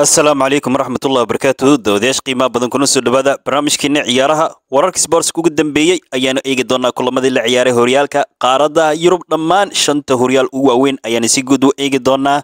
asalaamu calaykum waraxmatullahi wabarakaatu dawadayaasha qiimaha badan kuna soo dhowaada barnaamijkeena ciyaaraha wararka sboortska ugu dambeeyey ayaanu eegi doonaa kulamadii la ciyaaray horyaalka qaarada yurub dhammaan shanta horyaal u waaweyn ayaanu si guud u eegi doonaa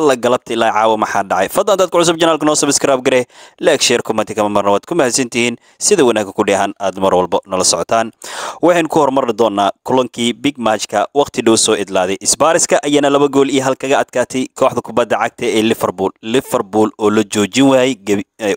alla galabta ilaa caawa maxaa dhacay fadlan dad cusub janaalka noo subscribe gare like share comment kama marna waad ku mahadsantihiin sida wanaagga ku dheehan aad mar walba nala socotaan waxaynu ku hormarri doonaa kulankii big matchka waqti dhow soo idlaaday isbaariska ayaana laba gool iyo hal kaga adkaatay kooxda kubadda cagta ee liverpool liverpool oo la joojin waayay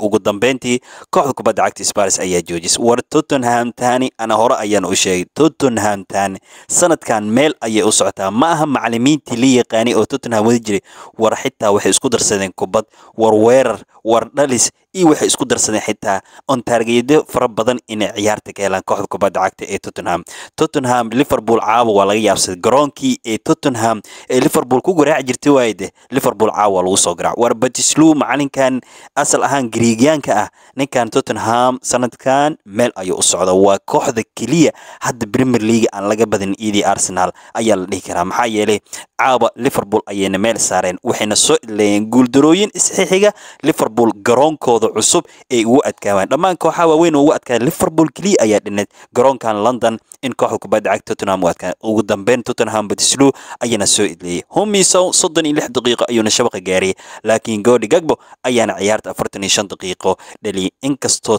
ugu dambeyntii kooxda kubadda cagta isbaris ayaa joojis tottenham tani ana hore ayaan u sheegay tottenham tani sanadkan meel ayay u socotaa ma aha macalimiintii li yaqaanay oo tottenham wadi jiray war xitaa waxay isku darsadeen kubad war weerar war dhalis iyo waxay isku darsadeen xitaa ontaargeyado fara badan inay ciyaarta ka helaan kooxda kubadda cagta ee Tottenham Tottenham Liverpool caawa waa laga yaabsaday garoonkii ee Tottenham ee Liverpool ku garaac jirtay waayde Liverpool caawa lagu soo garaac war Batislu macalinkan asal ahaan Greegyaanka ah ninkan Tottenham sanadkan meel ayuu u socda waa kooxda keliya hadda Premier League aan laga badin idii Arsenal ayaa la dhihi karaa maxaa yeelay caawa Liverpool ayayna meel saareen waxayna soo idlayeen guuldarooyin isxiixiga Liverpool garoonkooda kooxahooda cusub ay ugu adkaawaan dhammaan kooxaha waaweyn ugu adkaaya liverpool keliya ayaa dhineed garoonkan london in kooxda kubadda cag tottenham u adkaan ugu dambeyn tottenham batislow ayaana soo idleeyey homisow soddon iyo lix daqiiqo ayuuna shabaqa gaariyey laakiin godi gagbo ayaana ciyaarta afartan iyo shan daqiiqo dhaliyay inkastoo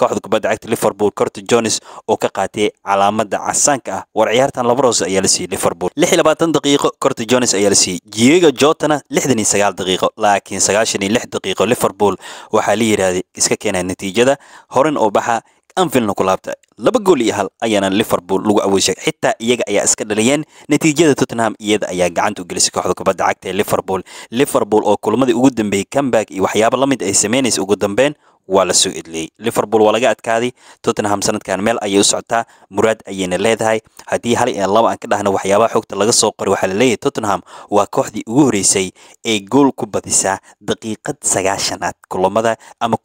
kooxda kubadda cagta liverpool corto jones oo ka qaatay calaamada casaanka ah war ciyaartan laba roos ayaa la siiyey liverpool lix iyo labaatan daqiiqo corto jones ayaa la siiyey diego jotana lixdan iyo sagaal daqiiqo laakiin sagaashan iyo lix daqiiqo liverpool waxaa la iska keenaa natiijada horen oo baxa anfilna ku laabta laba gool iyo hal ayaana liverpool lagu awooshay xitaa iyaga ayaa iska dhaliyeen natiijada tottenham iyada ayaa gacanta u gelisay kooxda kubadda cagta ee liverpool liverpool oo kulmadii ugu dambeeyey comeback iyo waxyaabo la mid ah ay sameynaysa ugu dambeen waa la soo edliyey liverpool waa laga adkaaday tottenham sanadkan meel ayay u socotaa muraad ayayna leedahay haddii hal iyo laba aan ka dhahna waxyaabaha xogta laga soo qoray waxaa la leeyahay tottenham waa kooxdii ugu horeysay ee gool ku badisa daqiiqad sagaashanaad kulamada ama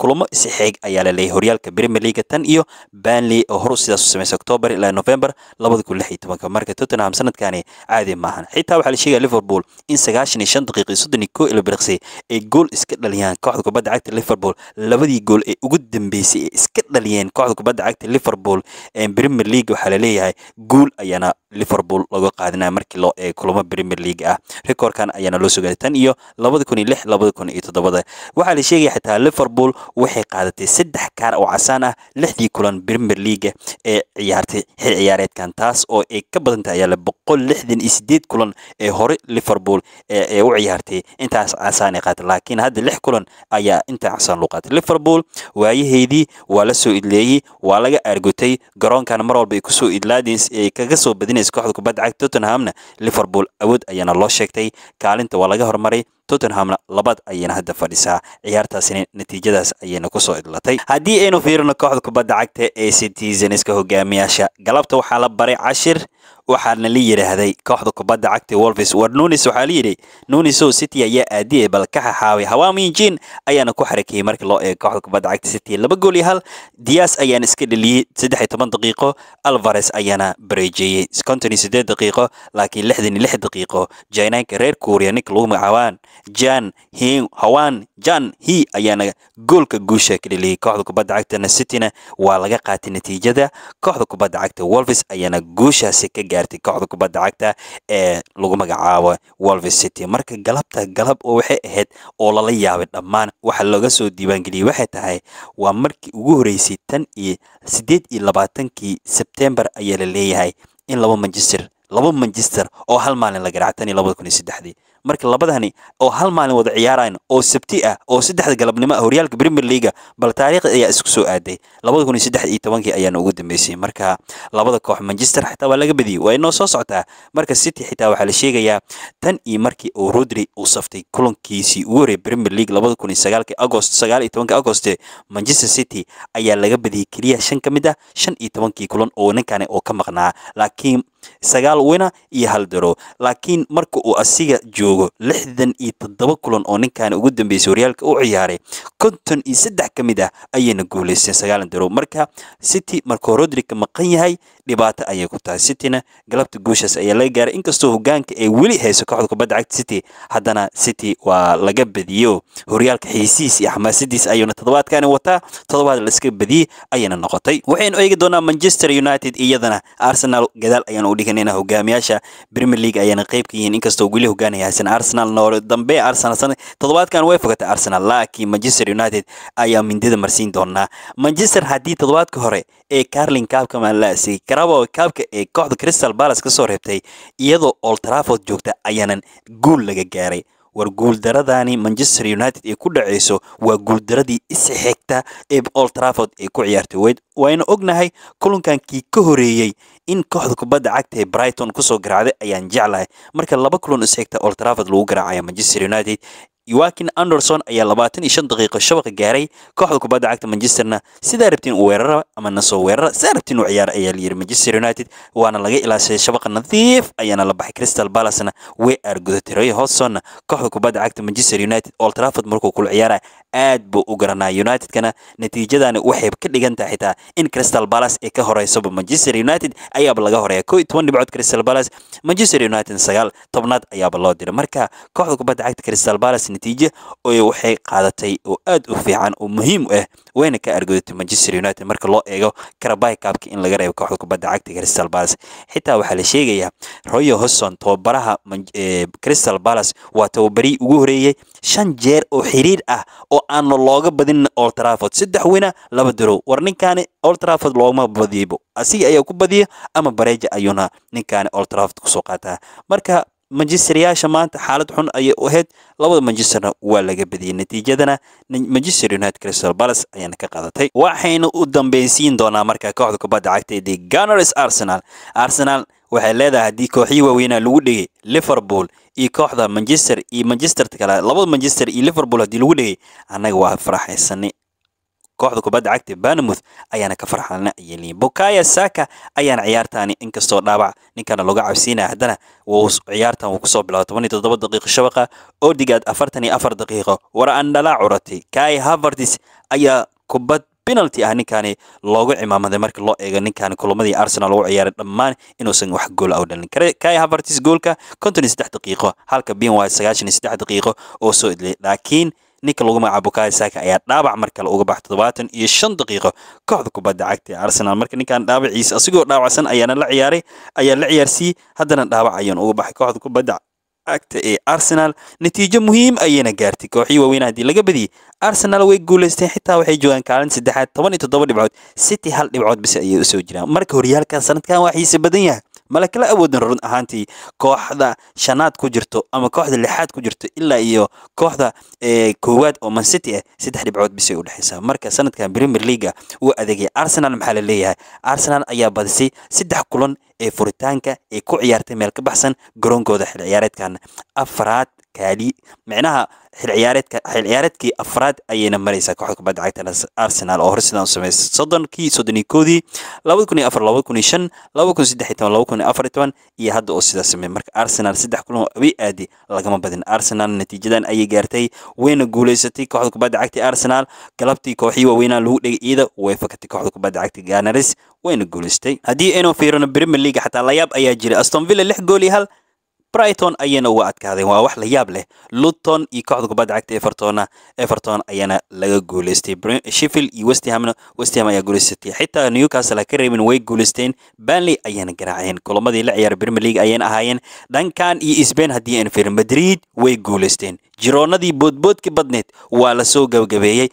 kulamo isxeeg ayaa la leeyahay horyaalka premier league tan iyo banley oo horu sidaas u samaysa octoobar ilaa november labada kun lix iyo tobanka marka tottenham sanadkani caadi maahan xitaa waxaa la sheegaya liverpool in sagaashan iyo shan daqiiqa soddon iyo koo ilbiriqsi ay gool iska dhaliyaan kooxda kubadda cagta liverpool labadii gool ee ugu dambeysay ee iska dhaliyeen kooxda kubadda cagta liverpool ee premier league waxaa la leeyahay guul ayaana liverpool looga qaadinaya markii loo eego kulamo premier league ah rekoorkan ayaana loo sugaya tan iyo labada kun iyo lix labada kun iyo toddobada waxaa la sheegaya xitaa liverpool waxay qaadatay saddex kaar oo casaan ah lixdii kulan premier league ee ciyaartay xil ciyaareedkan taas oo ay ka badantahay ayaale boqol lixdan iyo sideed kulan ee hore liverpool ee u ciyaartay intaas casaan ay qaatay laakiin hadda lix kulan ayaa intaa casaan loo qaatay liverpool waayaheedii waa la soo idleeyey waa laga argotay garoonkan mar walba ay kusoo idlaadins ay kaga soo badinay kooxda kubadda cagta tottenhamna liverpool awood ayaana loo sheegtay kaalinta waa laga hormaray tottenhamna labaad ayayna hadda fadhisaa ciyaartaasina natiijadaas ayayna kusoo idlatay haddii aynu fiirino kooxda kubadda cagta ee citizenska hogaamiyaasha galabta waxaa la baray cashir waxaana la yidhaahday kooxda kubadda cagta wolves war nunis waxaa la yidhi nuniso city ayaa aadiyey bal ka xaxaabay hawaamin ayaana ku xarakeyey markii loo eego kooxda kubadda cagta city laba gool iyo hal dias ayaana iska dheliyey saddex iyo toban daqiiqo alvares ayaana bareejeeyey konton iyo siddeed daqiiqo laakiin lixdan iyo lix daqiiqo jaynanka reer kuuriya ninka lagu magacaabaan jan hawan jan he ayaana goolka guusha ka dheliyay kooxda kubadda cagtana cityna waa laga qaatay natiijada kooxda kubadda cagta wolvis ayaana guushaasi ka gaartay kooxda kubadda cagta ee lagu magacaabo wolvis city marka galabta galab oo waxay ahayd oo lala yaabay dhammaan waxa looga soo diiwaangeliyey waxay tahay waa markii ugu horeysay tan iyo siddeed iyo labaatankii sebtembar ayaa la leeyahay in laba manchester laba manchester oo hal maalin la garaacay tan iyo labada kun iyo saddexdii marka labadani oo hal maalin wada ciyaaraan oo sabti ah oo saddexda galabnimo ah horyaalka Premier League bal taariikhda ayaa isku soo aaday ayaana ugu dambeysay marka labada koox Manchester xitaa waa laga badiyay waa inoo soo socotaa marka City xitaa waxaa la sheegayaa tan iyo markii uu Rodri uu saftay kulankiisii ugu horreeyay Premier League Agost Agost Manchester City ayaa laga badiyay kaliya shan ka mid ah shan iyo tobankii kulan oo ninkani oo ka maqnaa laakiin sagaal wina iyo hal daroo laakiin marka uu asiga joogo lixdan iyo toddoba kulan oo ninkan ugu dambeysay horyaalka u ciyaaray konton iyo saddex ka mid ah ayayna guulaysteen sagaalan daroo marka city markuu rodri maqan yahay dhibaato ayay ku tahay cityna galabta guushaas ayaa laga gaaray inkastoo hogaanka ay weli hayso kooxda kubadda cagta city haddana city waa laga badiyo horyaalka xiisihiis iyo xamaasadiis ayuuna toddobaadkaani wataa toddobaad la iska badiyey ayayna noqotay waxaynu eegi doonaa manchester united iyadana arsenal gadaal ayaan u dhigan in hogaamiyaasha Premier League ayaana qayb ka yihiin inkastoo weli hogaanaya Hasan Arsenal noor dambe Arsenal sanad toddobaadkan way fogatay Arsenal laakiin Manchester United ayaa mindida marsiin doonaa Manchester haddii todobaadka hore ee carlin Cup ma karabo si ee kooxda Crystal Palace ka soo reebtay iyadoo Old Trafford joogta ayaanan guul laga gaaray war guuldaradani manchester united ay ku dhacayso waa guuldaradii isi xigta ee old trafford ay ku ciyaartay weyd waaynu ognahay kulankankii ka horeeyey in kooxda kubadda cagta ee brighton kusoo garaacday ayaan jeclahay marka laba kulan isxigta old trafford lagu garaacaya manchester united Joaquin Anderson ayaa labaatan iyo shan daqiiqo shabaqa gaaray kooxda kubadda cagta Manchesterna sidaa rabtiin u weerara ama na weerara sidaa rabtiin u ciyaara ayaa layidhi Manchester United waana laga ilaashaday shabaqa nadiif ayaana la baxay Crystal Palace-na way aargudatirooye Hodgsonna kooxda kubadda cagta Manchester United Old Trafford markuu kula ciyaara aad buu u garanaya United-kana natiijadani waxay ka dhigan tahay xitaa in Crystal Palace ay ka horeysaba Manchester United ayaaba laga horeeya koo toban dhibcood Crystal Palace Manchester United sagaal tobnaad ayaaba loo diray marka kooxda kubadda cagta Crystal Palace natiijo oo waxay qaadatay oo aad u fiican oo muhiim u ah wayna ka argoodatay manchester united marka loo eego karabai kaabka in laga reebo kooxda kubadda cagta crystal palace xitaa waxaa la sheegayaa royo hosson tababaraha eh, crystal palace waa tababarihii ugu horeeyey shan jeer oo xiriir ah oo aanna looga badin old trafford saddex wina laba darow war ninkaani old trafford loogama badiyeybo asiga ayaa ku badiya ama bareeja ayuuna ninkaani old trafford kusoo qaataa marka majisteryaasha maanta xaalad xun ayay u ahayd labada manchesterna waa laga badiyey natiijadana manchester united crystal balas ayaana ka qaadatay waxayna u dambaysiin doonaa markaa kooxda kubadda cagta the gunners arsenal arsenal waxay leedahay haddii kooxyii waaweynaa lagu dhigay liverpool iyo kooxda manchester iyo manchester kale labada manchester iyo liverpool haddii lagu dhigay annaga waa faraxaysanay kooxda kubadda cagta banamouth ayaana ka farxaana ayay leeyiin saka ayaana ciyaartaani inkastoo dhaabac ninkana looga cabsiinaya haddana wuu ciyaartan wuu kusoo bilaabay toban iyo toddoba daqiiqo shabaqa odigaad afartan iyo afar daqiiqo war andhalaa curatay kai havertis ayaa kubad penalty ah ninkaani loogu cimaamaday markii loo eego ninkaani kulamadii arsenal uu ciyaaray dhammaan inuusan wax gool ah u dhalin kai havertis goolka konton iyo saddex daqiiqo halka bin waa sagaashan iyo saddex daqiiqo oo soo idlay laakiin ninka lagu magacaabo bukayo saka ayaa dhaabac mar kale uga baxay toddobaatan iyo shan daqiiqo kooxda kubadda cagta ee arsenal marka ninkan dhaabaciisa asigoo dhaawacsan ayaana la ciyaaray ayaa la ciyaarsiiyey haddana dhaabac ayaana uga baxay kooxda kubadda cagta ee arsenal natiijo muhiim ayayna gaartay kooxii waaweyn hadii laga badiyey arsenal way guulaysteen xitaa waxay joogaan kaalin saddexaad toban iyo toddoba dhibcood city hal dhibcood bisi ayay usoo jiraan marka horyaalkan sanadkan waa xiise badan yahay mala kala awoodin run ahaantii kooxda shanaad ku jirto ama kooxda lixaad ku jirto ilaa iyo kooxda eh, koowaad oo city ah saddex dhibcood bisay u dhexeysa marka sanadkan premier leaga uu adeegay arsenal maxaa la leeyahay arsenal ayaa badisay saddex kulan ee furitaanka ee ku ciyaartay meel ka baxsan garoonkooda xil ciyaareedkan afaraad kaadi micnaha xilciyaareedkii afraad ayayna maraysaa kooxda kubadda cagta arsenal oo hore sidaan u samaysay soddonkii soddoniyo koodii labada kun iyo afar labada kun iyo shan labada kun saddex iyo toban labada kun iyo afar iyo toban iyo hadda oo sidaa sameeyay marka arsenal saddex kulan way aadi lagama badin arsenal natiijadan ayay gaartay wayna guuleysatay kooxda kubadda cagta arsenal galabtii kooxii waaweynaa lagu dhigay iyada way fakatay kooxda kubadda cagta ganaris wayna guuleystay haddii aynu fiirino premier league xataa layaab ayaa jiray aston villa lix gool iyo hal brighton ayana waa adkaaday waa wax la yaab leh luton iyo kooxda kubadda cagta evertonna everton ayaana laga guuleystay sheffield iyo westhamna westham ayaa guuleysatay xitaa newcastle ha ka reebin way guuleysteen banley ayaana garaaceen kulamadii la ciyaara premier league ayana ahaayeen dhankan iyo spain haddii aan fiirin madrid way guuleysteen jiroonadii boodboodki badneed waa lasoo gabagabeeyey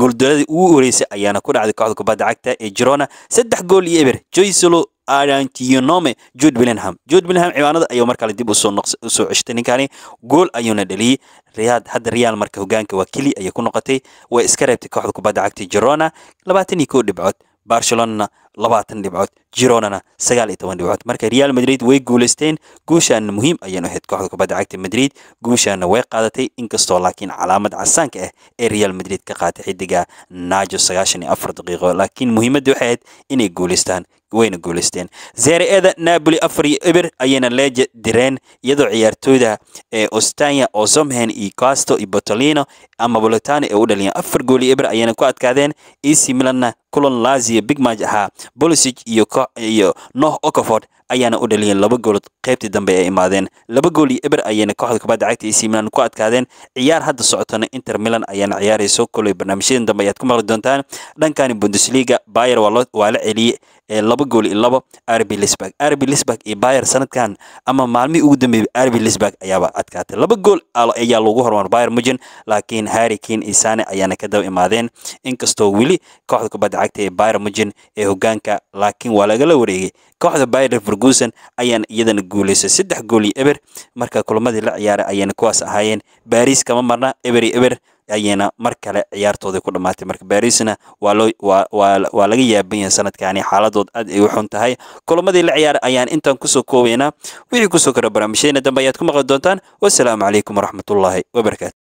guuldaradii ugu horeysay ayaana ku dhacday kooxda kubadda cagta ee jirona saddex gool iyo eber joysolo arantionome jude willingham jude willingham ciwaanada ayuu markale dib usoo ceshtay ninkani gool ayuuna dhaliyey riyaad hadda real marka hogaanka waa keli ayay ku noqotay way iska reebtay kooxda kubadda cagta jerona labaatan iyo koo dhibcood barcelonana labaatan dhibcood jironana sagaal iyo toban dhibcood marka real madrid way guulaysteen guushaana muhiim ayaan u ahayd kooxda kubadda cagta madrid guushaana way qaadatay inkastoo laakiin calaamad casaanka ah ee real madrid ka qaatay xidiga najo sagaashan iyo afar daqiiqo laakiin muhiimadda waxay ahayd inay guulaystaan wayna guuleysteen seere-ada naaboli afar iyo eber ayayna leeja direen iyadoo ciyaartooyda ee ostania osomhen iyo casto iyo botolino ama bolotano ee u dhaliyeen afar gool iyo eber ayayna ku adkaadeen ac milanna kulan lazio big ahaa bolisic iyo iyo noh okaford ayaana u dhaliyeen laba goolood qaybtii dambe ay imaadeen laba gool iyo eber ayayna kooxda kubadda cagta AC Milan ku adkaadeen ciyaar hadda socotana Inter Milan ayaana ciyaarayso kulay barnaamijyadan dambe ayaad ku maqli doontaan dhankani Bundesliga Bayer waa la celiyay laba gool iyo labo RB Leipzig RB Leipzig iyo Bayer sanadkan ama maalmihii ugu dambeeyay RB Leipzig ayaaba adkaatay laba gool ayaa loogu hormarin Bayer Munchen laakiin Harry Kane iyo Sane ayaana ka daba imaadeen inkastoo weli kooxda kubadda cagta ee Bayer Munchen ee hoggaanka laakiin waa lagala wareegay kooxda byder ferguson ayaan iyadana guuleysay saddex gool iyo eber marka kulamadii la ciyaaray ayayna kuwaas ahaayeen baris kama marna eber iyo eber ayayna mar kale ciyaartoodii ku dhammaatay marka barisna waa laga yaaban yahay sanadkani xaaladood aad ay u xun tahay kulamadii la ciyaaray ayaan intaan kusoo koobaynaa wixii kusoo kora barnaamijyadeena dambe ayaad ku maqli doontaan wasalaamu calaykum waraxmatullaahi wabarakaatu